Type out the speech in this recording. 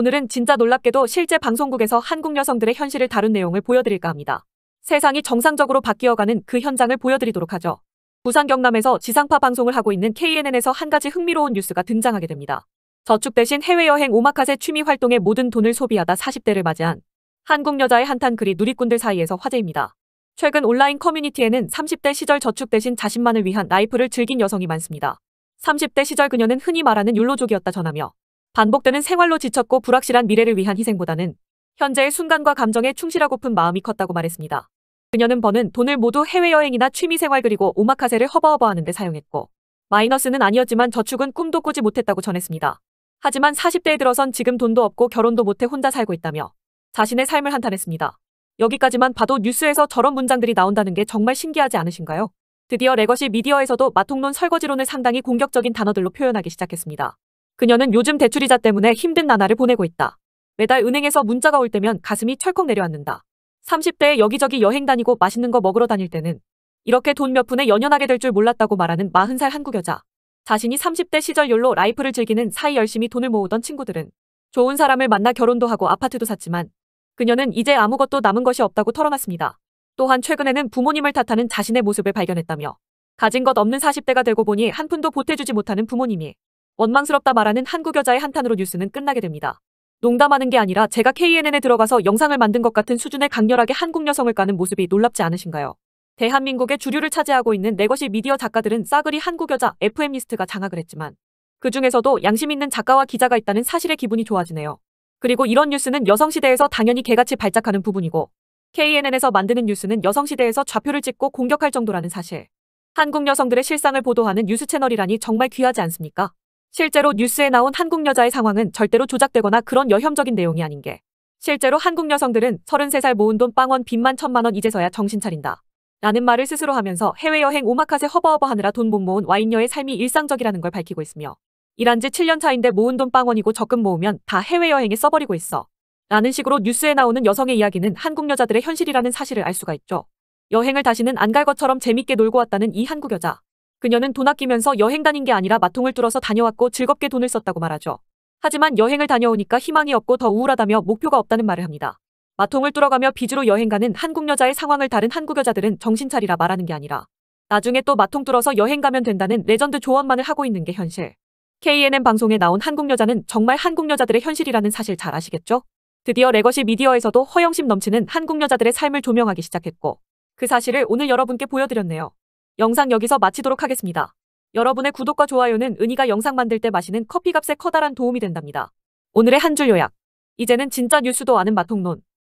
오늘은 진짜 놀랍게도 실제 방송국에서 한국 여성들의 현실을 다룬 내용을 보여드릴까 합니다. 세상이 정상적으로 바뀌어가는 그 현장을 보여드리도록 하죠. 부산 경남에서 지상파 방송을 하고 있는 KNN에서 한 가지 흥미로운 뉴스가 등장하게 됩니다. 저축 대신 해외여행 오마카세 취미 활동에 모든 돈을 소비하다 40대를 맞이한 한국 여자의 한탄 글이 누리꾼들 사이에서 화제입니다. 최근 온라인 커뮤니티에는 30대 시절 저축 대신 자신만을 위한 라이프를 즐긴 여성이 많습니다. 30대 시절 그녀는 흔히 말하는 율로족이었다 전하며 반복되는 생활로 지쳤고 불확실한 미래를 위한 희생보다는 현재의 순간과 감정에 충실하고픈 마음이 컸다고 말했습니다. 그녀는 버는 돈을 모두 해외여행이나 취미생활 그리고 오마카세를 허버허버하는 데 사용했고 마이너스는 아니었지만 저축은 꿈도 꾸지 못했다고 전했습니다. 하지만 40대에 들어선 지금 돈도 없고 결혼도 못해 혼자 살고 있다며 자신의 삶을 한탄했습니다. 여기까지만 봐도 뉴스에서 저런 문장들이 나온다는 게 정말 신기하지 않으신가요? 드디어 레거시 미디어에서도 마통론 설거지론을 상당히 공격적인 단어들로 표현하기 시작했습니다. 그녀는 요즘 대출이자 때문에 힘든 나날을 보내고 있다. 매달 은행에서 문자가 올 때면 가슴이 철컥 내려앉는다. 30대에 여기저기 여행 다니고 맛있는 거 먹으러 다닐 때는 이렇게 돈 몇 푼에 연연하게 될 줄 몰랐다고 말하는 40살 한국 여자. 자신이 30대 시절열로 라이프를 즐기는 사이 열심히 돈을 모으던 친구들은 좋은 사람을 만나 결혼도 하고 아파트도 샀지만 그녀는 이제 아무것도 남은 것이 없다고 털어놨습니다. 또한 최근에는 부모님을 탓하는 자신의 모습을 발견했다며 가진 것 없는 40대가 되고 보니 한 푼도 보태주지 못하는 부모님이 원망스럽다 말하는 한국 여자의 한탄으로 뉴스는 끝나게 됩니다. 농담하는 게 아니라 제가 KNN에 들어가서 영상을 만든 것 같은 수준의 강렬하게 한국 여성을 까는 모습이 놀랍지 않으신가요? 대한민국의 주류를 차지하고 있는 내것이 미디어 작가들은 싸그리 한국 여자 FM 리스트가 장악을 했지만 그 중에서도 양심 있는 작가와 기자가 있다는 사실에 기분이 좋아지네요. 그리고 이런 뉴스는 여성시대에서 당연히 개같이 발작하는 부분이고 KNN에서 만드는 뉴스는 여성시대에서 좌표를 찍고 공격할 정도라는 사실. 한국 여성들의 실상을 보도하는 뉴스 채널이라니 정말 귀하지 않습니까? 실제로 뉴스에 나온 한국 여자의 상황은 절대로 조작되거나 그런 여혐적인 내용이 아닌 게 실제로 한국 여성들은 33살 모은 돈 빵원 빚만 천만 원 이제서야 정신 차린다. 라는 말을 스스로 하면서 해외여행 오마카세 허버허버 하느라 돈 못 모은 와인녀의 삶이 일상적이라는 걸 밝히고 있으며 일한 지 7년 차인데 모은 돈 빵원이고 적금 모으면 다 해외여행에 써버리고 있어. 라는 식으로 뉴스에 나오는 여성의 이야기는 한국 여자들의 현실이라는 사실을 알 수가 있죠. 여행을 다시는 안 갈 것처럼 재밌게 놀고 왔다는 이 한국 여자. 그녀는 돈 아끼면서 여행 다닌 게 아니라 마통을 뚫어서 다녀왔고 즐겁게 돈을 썼다고 말하죠. 하지만 여행을 다녀오니까 희망이 없고 더 우울하다며 목표가 없다는 말을 합니다. 마통을 뚫어가며 빚으로 여행 가는 한국 여자의 상황을 다른 한국 여자들은 정신 차리라 말하는 게 아니라 나중에 또 마통 뚫어서 여행 가면 된다는 레전드 조언만을 하고 있는 게 현실. KNN 방송에 나온 한국 여자는 정말 한국 여자들의 현실이라는 사실 잘 아시겠죠? 드디어 레거시 미디어에서도 허영심 넘치는 한국 여자들의 삶을 조명하기 시작했고 그 사실을 오늘 여러분께 보여드렸네요. 영상 여기서 마치도록 하겠습니다. 여러분의 구독과 좋아요는 은희가 영상 만들 때 마시는 커피값에 커다란 도움이 된답니다. 오늘의 한 줄 요약. 이제는 진짜 뉴스도 아는 마통론.